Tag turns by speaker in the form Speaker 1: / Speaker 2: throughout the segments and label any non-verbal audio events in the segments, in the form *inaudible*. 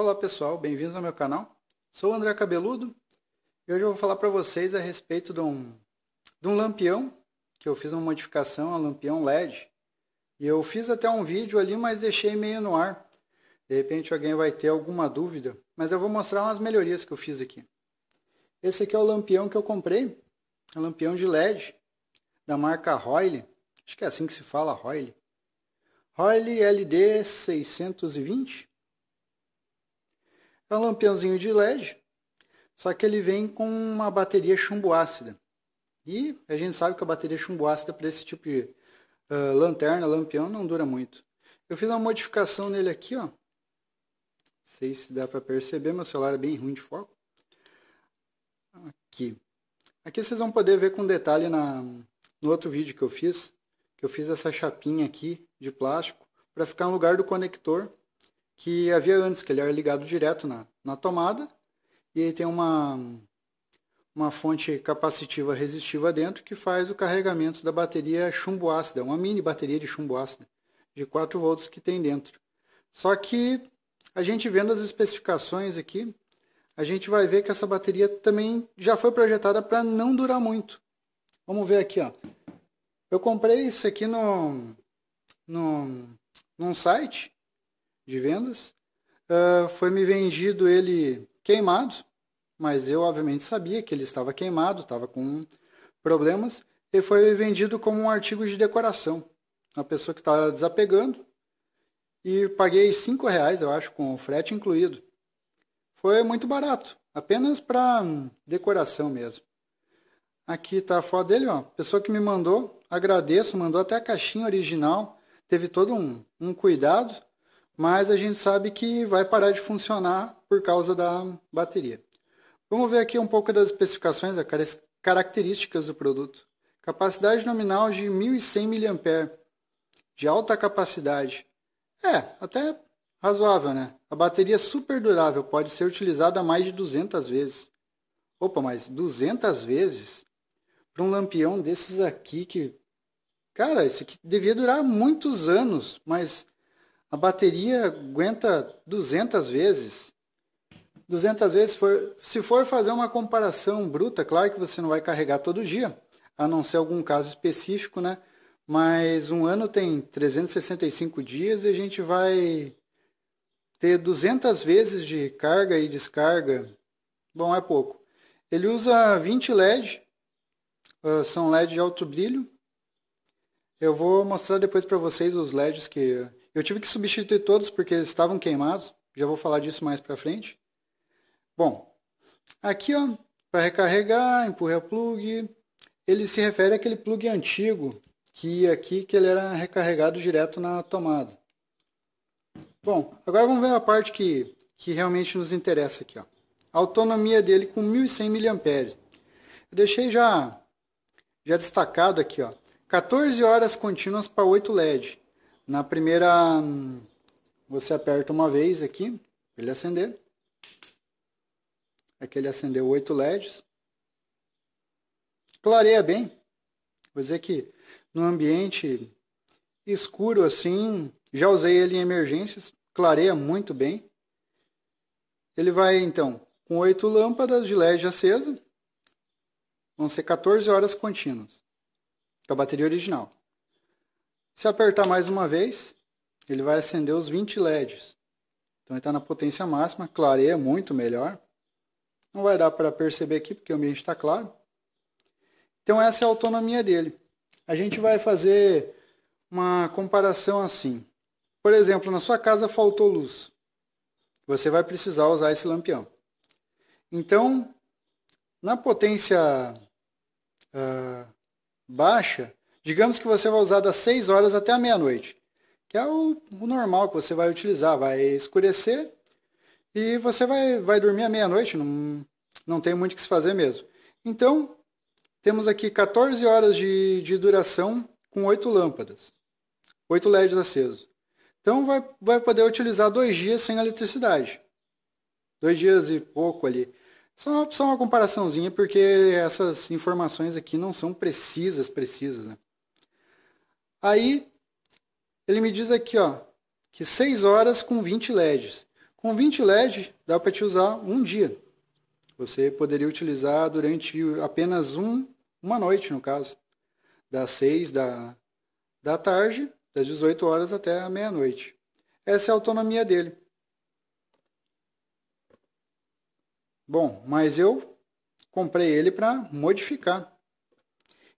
Speaker 1: Olá pessoal, bem-vindos ao meu canal. Sou o André Cabeludo e hoje eu vou falar para vocês a respeito de um, de um lampião que eu fiz uma modificação a um lampião LED. E eu fiz até um vídeo ali, mas deixei meio no ar. De repente alguém vai ter alguma dúvida, mas eu vou mostrar umas melhorias que eu fiz aqui. Esse aqui é o lampião que eu comprei, é um lampião de LED da marca Royle, acho que é assim que se fala Royle. Royle LD 620 é tá um lampiãozinho de LED, só que ele vem com uma bateria chumbo ácida. E a gente sabe que a bateria chumbo ácida para esse tipo de uh, lanterna, lampião, não dura muito. Eu fiz uma modificação nele aqui, ó. Não sei se dá para perceber, meu celular é bem ruim de foco. Aqui. Aqui vocês vão poder ver com detalhe na, no outro vídeo que eu fiz, que eu fiz essa chapinha aqui de plástico para ficar no lugar do conector que havia antes, que ele era ligado direto na, na tomada e ele tem uma, uma fonte capacitiva resistiva dentro que faz o carregamento da bateria chumbo ácida, uma mini bateria de chumbo ácida de 4 volts que tem dentro. Só que a gente vendo as especificações aqui, a gente vai ver que essa bateria também já foi projetada para não durar muito. Vamos ver aqui, ó. Eu comprei isso aqui no, no num site de vendas. Uh, foi me vendido ele queimado, mas eu obviamente sabia que ele estava queimado, estava com problemas, e foi vendido como um artigo de decoração. Uma pessoa que estava tá desapegando, e paguei cinco reais, eu acho, com o frete incluído. Foi muito barato, apenas para hum, decoração mesmo. Aqui está a foto dele, ó. Pessoa que me mandou, agradeço, mandou até a caixinha original, teve todo um, um cuidado mas a gente sabe que vai parar de funcionar por causa da bateria. Vamos ver aqui um pouco das especificações, as características do produto. Capacidade nominal de 1.100 mAh, de alta capacidade. É, até razoável, né? A bateria é super durável pode ser utilizada mais de 200 vezes. Opa, mas 200 vezes? Para um lampião desses aqui que... Cara, esse aqui devia durar muitos anos, mas a bateria aguenta 200 vezes. 200 vezes, for, se for fazer uma comparação bruta, claro que você não vai carregar todo dia, a não ser algum caso específico, né? Mas um ano tem 365 dias e a gente vai ter 200 vezes de carga e descarga. Bom, é pouco. Ele usa 20 LED, ah, são LED de alto brilho. Eu vou mostrar depois para vocês os LEDs que eu tive que substituir todos porque estavam queimados. Já vou falar disso mais para frente. Bom, aqui ó, para recarregar, empurra plug. Ele se refere àquele plug antigo que aqui que ele era recarregado direto na tomada. Bom, agora vamos ver a parte que, que realmente nos interessa aqui. Ó. A autonomia dele com 1.100 mA. Eu deixei já, já destacado aqui, ó, 14 horas contínuas para 8 LED. Na primeira, hum, você aperta uma vez aqui, ele acender. Aqui ele acendeu oito LEDs. Clareia bem. Vou dizer que no ambiente escuro assim, já usei ele em emergências, clareia muito bem. Ele vai então com oito lâmpadas de LED acesa. Vão ser 14 horas contínuas. Com a bateria original. Se apertar mais uma vez, ele vai acender os 20 LEDs. Então ele está na potência máxima, clareia muito melhor. Não vai dar para perceber aqui porque o ambiente está claro. Então essa é a autonomia dele. A gente vai fazer uma comparação assim. Por exemplo, na sua casa faltou luz. Você vai precisar usar esse lampião. Então, na potência uh, baixa, Digamos que você vai usar das 6 horas até a meia-noite, que é o, o, normal que você vai utilizar. Vai escurecer e você vai, vai dormir à meia-noite, não, não tem muito o que se fazer mesmo. Então, temos aqui 14 horas de, de duração com 8 lâmpadas, 8 LEDs acesos. Então, vai, vai poder utilizar dois dias sem eletricidade. Dois dias e pouco ali. Só, só uma comparaçãozinha, porque essas informações aqui não são precisas, precisas, né? Aí ele me diz aqui, ó, que 6 horas com 20 LEDs. Com 20 LEDs dá para te usar um dia. Você poderia utilizar durante apenas um, uma noite, no caso. Das 6 da, da tarde, das 18 horas até a meia-noite. Essa é a autonomia dele. Bom, mas eu comprei ele para modificar.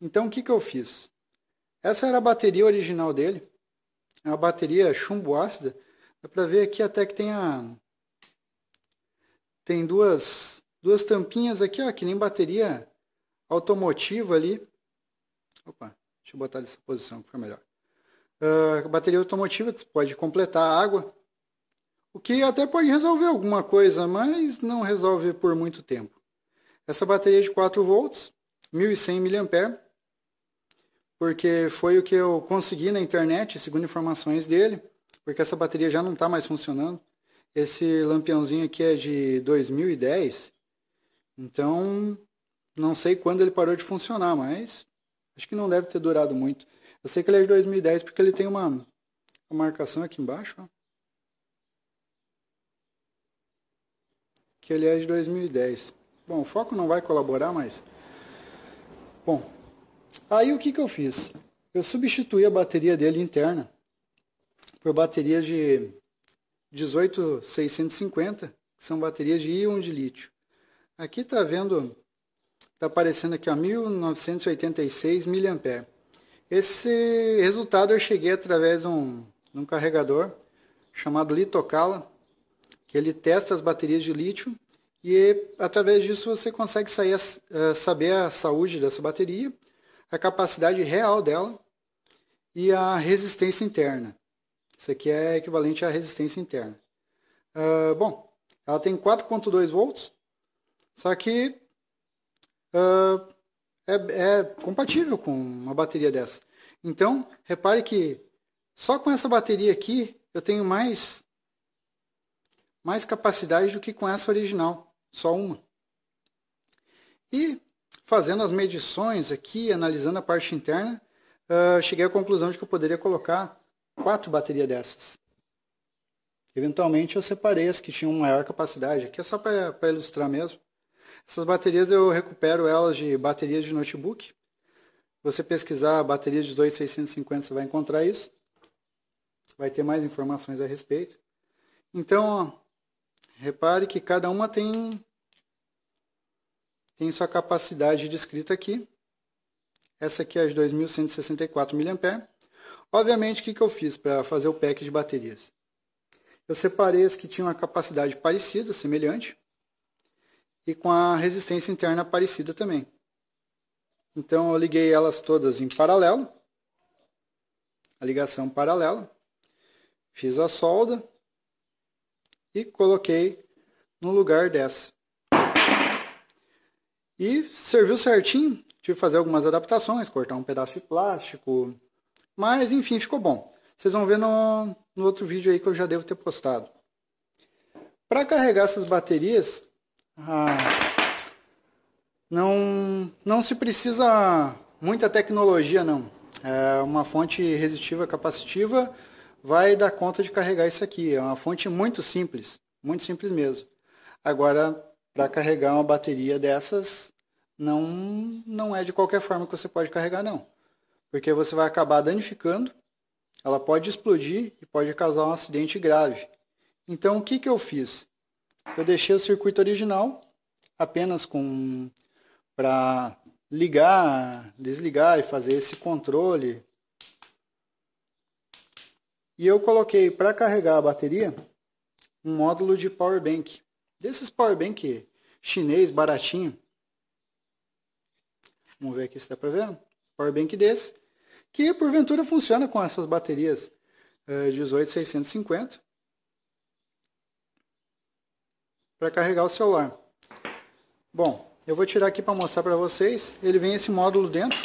Speaker 1: Então o que, que eu fiz? Essa era a bateria original dele. É uma bateria chumbo ácida. Dá para ver aqui até que tem a... Tem duas, duas tampinhas aqui, ó, que nem bateria automotiva ali. Opa, deixa eu botar nessa posição que fica melhor. Uh, bateria automotiva que pode completar a água. O que até pode resolver alguma coisa, mas não resolve por muito tempo. Essa bateria é de 4 volts, 1100 mAh, porque foi o que eu consegui na internet, segundo informações dele, porque essa bateria já não está mais funcionando. Esse lampiãozinho aqui é de 2010, então não sei quando ele parou de funcionar, mas acho que não deve ter durado muito. Eu sei que ele é de 2010 porque ele tem uma, uma marcação aqui embaixo, ó. que ele é de 2010. Bom, o foco não vai colaborar, mas... Bom, Aí o que, que eu fiz? Eu substituí a bateria dele interna por bateria de 18650, que são baterias de íon de lítio. Aqui está vendo, está aparecendo aqui a 1986 mAh. Esse resultado eu cheguei através de um, de um carregador chamado Litocala, que ele testa as baterias de lítio e através disso você consegue sair, saber a saúde dessa bateria a capacidade real dela e a resistência interna. Isso aqui é equivalente à resistência interna. Uh, bom, ela tem 4.2 volts, só que uh, é, é compatível com uma bateria dessa. Então, repare que só com essa bateria aqui eu tenho mais, mais capacidade do que com essa original, só uma. E fazendo as medições aqui, analisando a parte interna, uh, cheguei à conclusão de que eu poderia colocar quatro baterias dessas. Eventualmente eu separei as que tinham maior capacidade. Aqui é só para ilustrar mesmo. Essas baterias eu recupero elas de baterias de notebook. Você pesquisar bateria 2650 você vai encontrar isso. Vai ter mais informações a respeito. Então, ó, repare que cada uma tem tem sua capacidade descrita aqui. Essa aqui é as 2.164 mAh. Obviamente, o que, que eu fiz para fazer o pack de baterias? Eu separei as que tinham uma capacidade parecida, semelhante, e com a resistência interna parecida também. Então, eu liguei elas todas em paralelo, a ligação paralela, fiz a solda e coloquei no lugar dessa. E serviu certinho, tive que fazer algumas adaptações, cortar um pedaço de plástico, mas enfim, ficou bom. Vocês vão ver no, no outro vídeo aí que eu já devo ter postado. Para carregar essas baterias, ah, não, não se precisa muita tecnologia não. É uma fonte resistiva capacitiva vai dar conta de carregar isso aqui. É uma fonte muito simples, muito simples mesmo. Agora, para carregar uma bateria dessas, não, não é de qualquer forma que você pode carregar, não. Porque você vai acabar danificando, ela pode explodir e pode causar um acidente grave. Então, o que, que eu fiz? Eu deixei o circuito original apenas com para ligar, desligar e fazer esse controle. E eu coloquei para carregar a bateria um módulo de power bank. Desses power bank chinês baratinho, Vamos ver aqui se dá para ver. Power bank desse, que porventura funciona com essas baterias uh, 18650 para carregar o celular. Bom, eu vou tirar aqui para mostrar para vocês. Ele vem esse módulo dentro.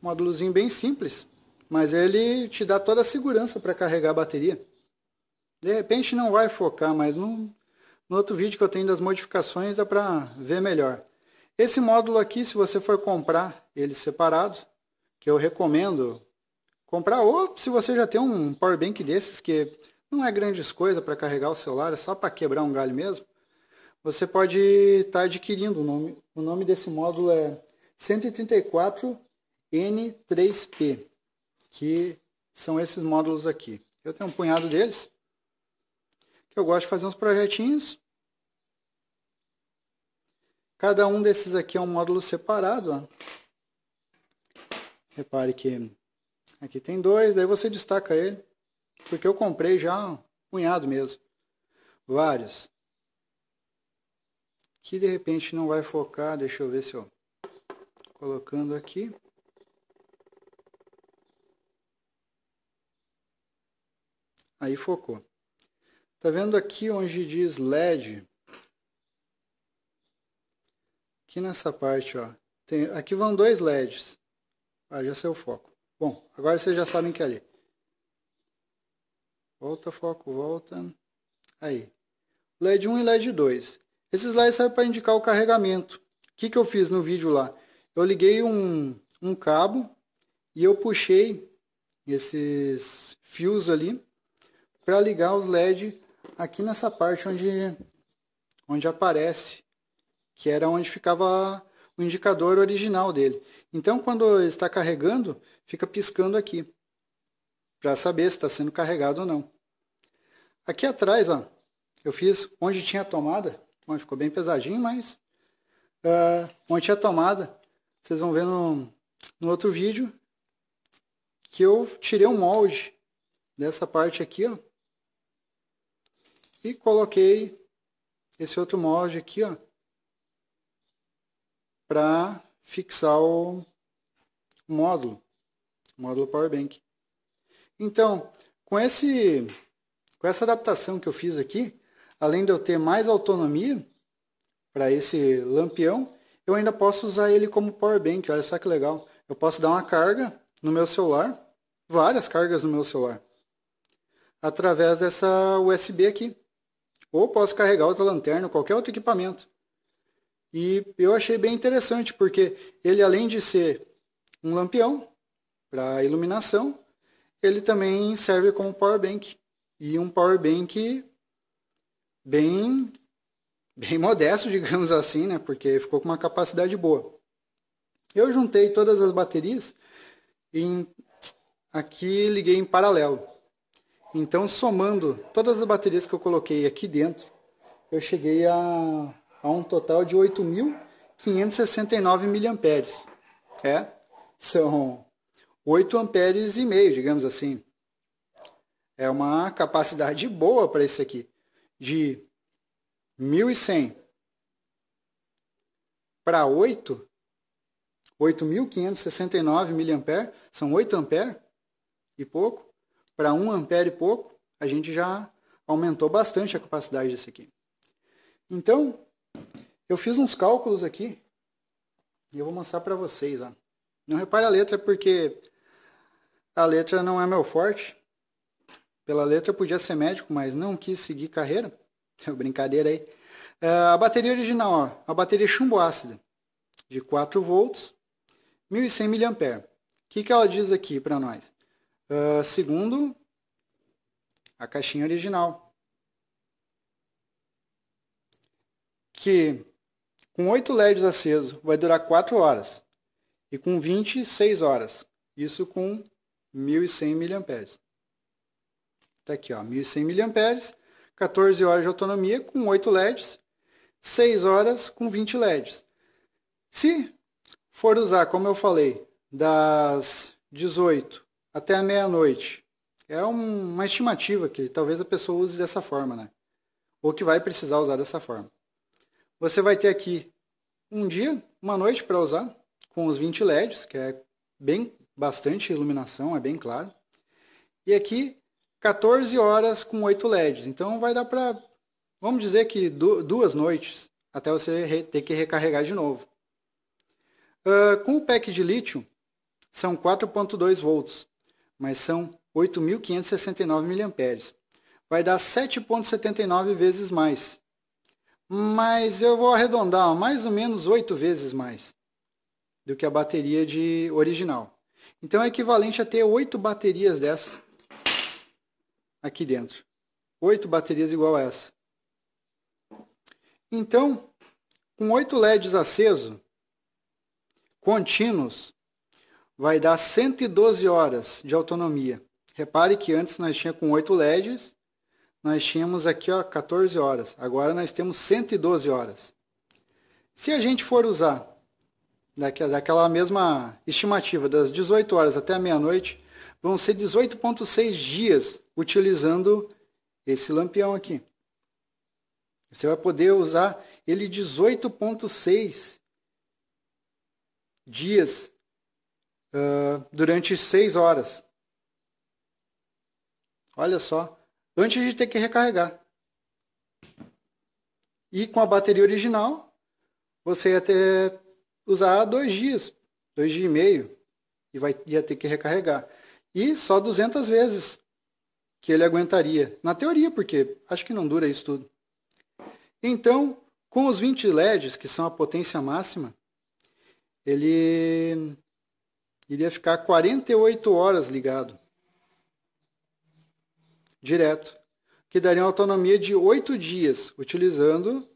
Speaker 1: Módulozinho bem simples, mas ele te dá toda a segurança para carregar a bateria. De repente não vai focar, mas não no outro vídeo que eu tenho das modificações dá para ver melhor. Esse módulo aqui, se você for comprar ele separado, que eu recomendo comprar, ou se você já tem um power bank desses, que não é grandes coisas para carregar o celular, é só para quebrar um galho mesmo, você pode estar tá adquirindo. O nome, o nome desse módulo é 134N3P, que são esses módulos aqui. Eu tenho um punhado deles, que eu gosto de fazer uns projetinhos, Cada um desses aqui é um módulo separado. Ó. Repare que aqui tem dois, daí você destaca ele, porque eu comprei já um punhado mesmo. Vários. Que de repente não vai focar, deixa eu ver se eu... Colocando aqui. Aí focou. Tá vendo aqui onde diz LED? Aqui nessa parte, ó, tem, aqui vão dois LEDs. Ah, já saiu o foco. Bom, agora vocês já sabem que é ali. Volta, foco, volta. Aí. LED 1 e LED 2. Esses LEDs servem para indicar o carregamento. O que, que eu fiz no vídeo lá? Eu liguei um, um cabo e eu puxei esses fios ali para ligar os LED aqui nessa parte onde, onde aparece que era onde ficava o indicador original dele. Então, quando está carregando, fica piscando aqui, para saber se está sendo carregado ou não. Aqui atrás, ó, eu fiz onde tinha tomada, bom, ficou bem pesadinho, mas uh, onde tinha tomada, vocês vão ver no, no outro vídeo, que eu tirei um molde dessa parte aqui, ó, e coloquei esse outro molde aqui, ó, para fixar o módulo, o módulo Power Bank. Então, com, esse, com essa adaptação que eu fiz aqui, além de eu ter mais autonomia para esse lampião, eu ainda posso usar ele como Power Bank, olha só que legal. Eu posso dar uma carga no meu celular, várias cargas no meu celular, através dessa USB aqui. Ou posso carregar outra lanterna, qualquer outro equipamento. E eu achei bem interessante, porque ele além de ser um lampião para iluminação, ele também serve como power bank. E um power bank bem bem modesto, *laughs* digamos assim, né? Porque ficou com uma capacidade boa. Eu juntei todas as baterias e aqui liguei em paralelo. Então somando todas as baterias que eu coloquei aqui dentro, eu cheguei a a um total de 8.569 miliamperes. É, são 8 amperes e meio, digamos assim. É uma capacidade boa para esse aqui, de 1.100 para 8, 8.569 miliampere, são 8 ampere e pouco, para 1 ampere e pouco, a gente já aumentou bastante a capacidade desse aqui. Então, eu fiz uns cálculos aqui e eu vou mostrar para vocês. Ó. Não repare a letra porque a letra não é meu forte. Pela letra podia ser médico, mas não quis seguir carreira. *laughs* É brincadeira aí. É, a bateria original, ó, a bateria é chumbo ácida de 4 volts, 1100 mAh. O que, que ela diz aqui para nós? Uh, segundo a caixinha original, que com 8 LEDs acesos, vai durar 4 horas. E com 20, 6 horas. Isso com 1.100 mAh. Está aqui, ó, 1.100 mAh, 14 horas de autonomia com 8 LEDs, 6 horas com 20 LEDs. Se for usar, como eu falei, das 18 até a meia-noite, é uma estimativa que talvez a pessoa use dessa forma, né? Ou que vai precisar usar dessa forma. Você vai ter aqui um dia, uma noite para usar, com os 20 LEDs, que é bem bastante iluminação, é bem claro. E aqui 14 horas com 8 LEDs. Então vai dar para, vamos dizer que duas noites, até você ter que recarregar de novo. Uh, com o pack de lítio, são 4.2 volts, mas são 8.569 miliamperes. Vai dar 7.79 vezes mais mas eu vou arredondar mais ou menos oito vezes mais do que a bateria de original. Então é equivalente a ter oito baterias dessa aqui dentro. Oito baterias igual a essa. Então, com oito LEDs acesos, contínuos, vai dar 112 horas de autonomia. Repare que antes nós tínhamos com oito LEDs, nós tínhamos aqui ó, 14 horas. Agora nós temos 112 horas. Se a gente for usar daquela mesma estimativa, das 18 horas até a meia-noite, vão ser 18,6 dias utilizando esse lampião aqui. Você vai poder usar ele 18,6 dias uh, durante 6 horas. Olha só antes de ter que recarregar. E com a bateria original, você ia ter usar dois dias, dois dias e meio, e vai, ia ter que recarregar. E só 200 vezes que ele aguentaria. Na teoria, porque acho que não dura isso tudo. Então, com os 20 LEDs, que são a potência máxima, ele iria ficar 48 horas ligado direto, que daria autonomia de oito dias, utilizando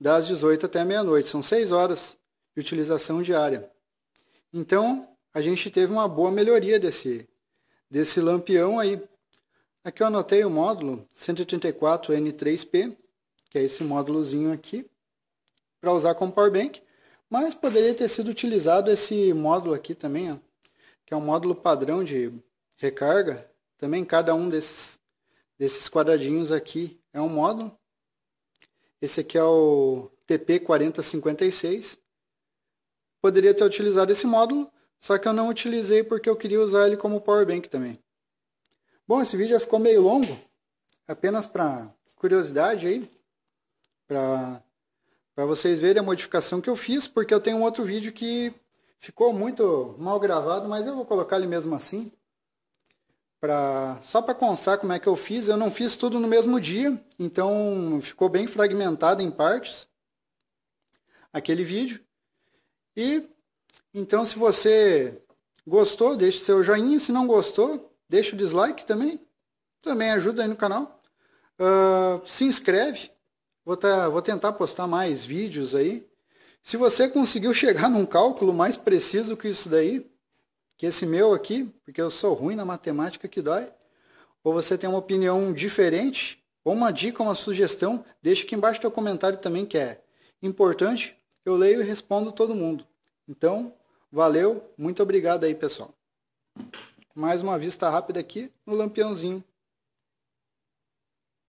Speaker 1: das 18 até meia-noite. São seis horas de utilização diária. Então, a gente teve uma boa melhoria desse, desse lampião aí. Aqui eu anotei o módulo 184N3P, que é esse módulozinho aqui, para usar como Powerbank Mas poderia ter sido utilizado esse módulo aqui também, ó, que é um módulo padrão de recarga. Também cada um desses desses quadradinhos aqui é um módulo. Esse aqui é o TP4056. Poderia ter utilizado esse módulo, só que eu não utilizei porque eu queria usar ele como power bank também. Bom, esse vídeo já ficou meio longo, apenas para curiosidade aí, para vocês verem a modificação que eu fiz, porque eu tenho um outro vídeo que ficou muito mal gravado, mas eu vou colocar ele mesmo assim. Pra, só para constar como é que eu fiz, eu não fiz tudo no mesmo dia, então ficou bem fragmentado em partes aquele vídeo. E então se você gostou, deixe seu joinha, se não gostou, deixa o dislike também, também ajuda aí no canal. Uh, se inscreve, vou, tá, vou tentar postar mais vídeos aí. Se você conseguiu chegar num cálculo mais preciso que isso daí, que esse meu aqui, porque eu sou ruim na matemática que dói, ou você tem uma opinião diferente, ou uma dica, uma sugestão, deixa aqui embaixo teu comentário também que é importante, eu leio e respondo todo mundo. Então, valeu, muito obrigado aí pessoal. Mais uma vista rápida aqui no Lampiãozinho.